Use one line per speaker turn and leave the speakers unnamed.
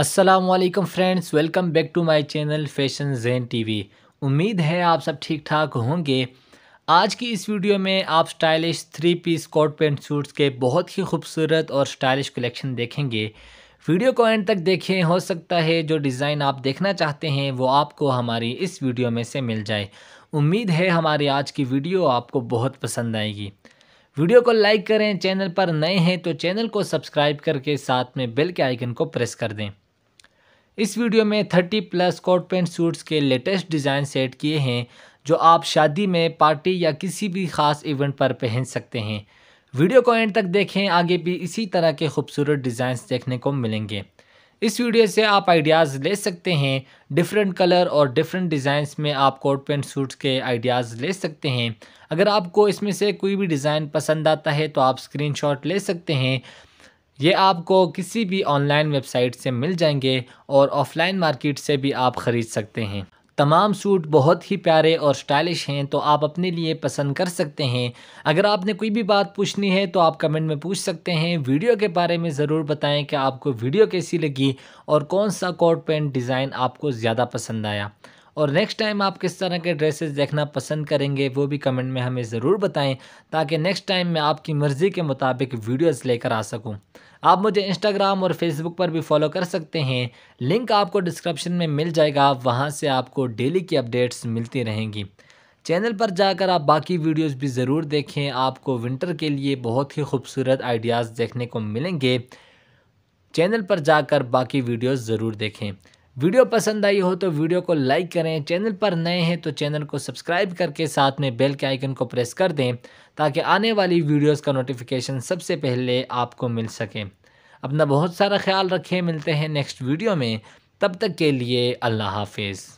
Aslam friends welcome back to my channel fashion जैन वी उम्मीद है आप सब ठीक ठाक होंगे आज की इस वीडियो में आप stylish three piece coat pant suits के बहुत ही खूबसूरत और स्टाइलिश कलेक्शन देखेंगे वीडियो को एंड तक देखें हो सकता है जो डिज़ाइन आप देखना चाहते हैं वो आपको हमारी इस वीडियो में से मिल जाए उम्मीद है हमारी आज की वीडियो आपको बहुत पसंद आएगी वीडियो को लाइक करें चैनल पर नए हैं तो चैनल को सब्सक्राइब करके साथ में बेल के आइकन को प्रेस कर दें इस वीडियो में 30 प्लस कोट पेंट सूट्स के लेटेस्ट डिज़ाइन सेट किए हैं जो आप शादी में पार्टी या किसी भी ख़ास इवेंट पर पहन सकते हैं वीडियो को एंड तक देखें आगे भी इसी तरह के खूबसूरत डिज़ाइंस देखने को मिलेंगे इस वीडियो से आप आइडियाज़ ले सकते हैं डिफरेंट कलर और डिफरेंट डिज़ाइंस में आप कोट पेंट सूट्स के आइडियाज़ ले सकते हैं अगर आपको इसमें से कोई भी डिज़ाइन पसंद आता है तो आप स्क्रीनशॉट ले सकते हैं ये आपको किसी भी ऑनलाइन वेबसाइट से मिल जाएंगे और ऑफलाइन मार्केट से भी आप ख़रीद सकते हैं तमाम सूट बहुत ही प्यारे और स्टाइलिश हैं तो आप अपने लिए पसंद कर सकते हैं अगर आपने कोई भी बात पूछनी है तो आप कमेंट में पूछ सकते हैं वीडियो के बारे में ज़रूर बताएं कि आपको वीडियो कैसी लगी और कौन सा कोट पेंट डिज़ाइन आपको ज़्यादा पसंद आया और नेक्स्ट टाइम आप किस तरह के ड्रेसेस देखना पसंद करेंगे वो भी कमेंट में हमें ज़रूर बताएं ताकि नेक्स्ट टाइम मैं आपकी मर्ज़ी के मुताबिक वीडियोस लेकर आ सकूं। आप मुझे इंस्टाग्राम और फेसबुक पर भी फॉलो कर सकते हैं लिंक आपको डिस्क्रिप्शन में मिल जाएगा वहाँ से आपको डेली की अपडेट्स मिलती रहेंगी चैनल पर जाकर आप बाकी वीडियोस भी ज़रूर देखें आपको विंटर के लिए बहुत ही खूबसूरत आइडियाज़ देखने को मिलेंगे चैनल पर जाकर बाकी वीडियोस ज़रूर देखें वीडियो पसंद आई हो तो वीडियो को लाइक करें चैनल पर नए हैं तो चैनल को सब्सक्राइब करके साथ में बेल के आइकन को प्रेस कर दें ताकि आने वाली वीडियोस का नोटिफिकेशन सबसे पहले आपको मिल सके अपना बहुत सारा ख्याल रखें मिलते हैं नेक्स्ट वीडियो में तब तक के लिए अल्लाह हाफिज़